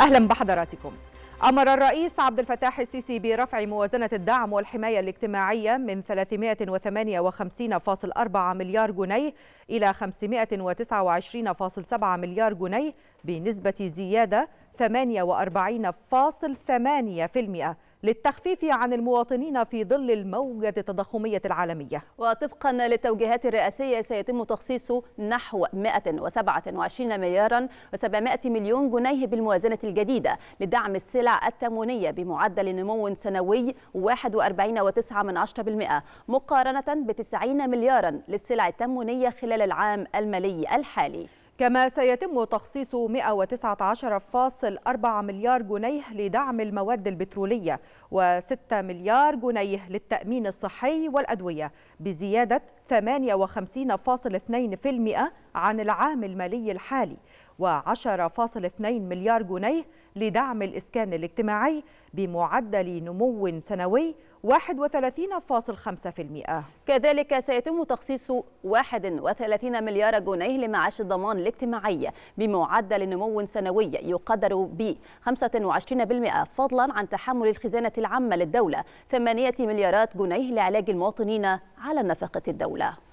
اهلا بحضراتكم أمر الرئيس عبد الفتاح السيسي برفع موازنة الدعم والحماية الاجتماعية من 358.4 مليار جنيه إلى 529.7 مليار جنيه بنسبة زيادة 48.8% للتخفيف عن المواطنين في ظل الموجة التضخمية العالمية وطبقا للتوجيهات الرئاسية سيتم تخصيص نحو 127 مليارا و700 مليون جنيه بالموازنة الجديدة لدعم السلع التموينية بمعدل نمو سنوي 41.9% مقارنة ب 90 مليارا للسلع التموينية خلال العام المالي الحالي كما سيتم تخصيص 119.4 مليار جنيه لدعم المواد البترولية و6 مليار جنيه للتأمين الصحي والأدوية بزيادة 58.2% عن العام المالي الحالي و10.2 مليار جنيه لدعم الإسكان الاجتماعي بمعدل نمو سنوي 31.5% كذلك سيتم تخصيص 31 مليار جنيه لمعاش الضمان الاجتماعي بمعدل نمو سنوي يقدر ب 25% فضلا عن تحمل الخزانة العامة للدولة 8 مليارات جنيه لعلاج المواطنين على نفقة الدولة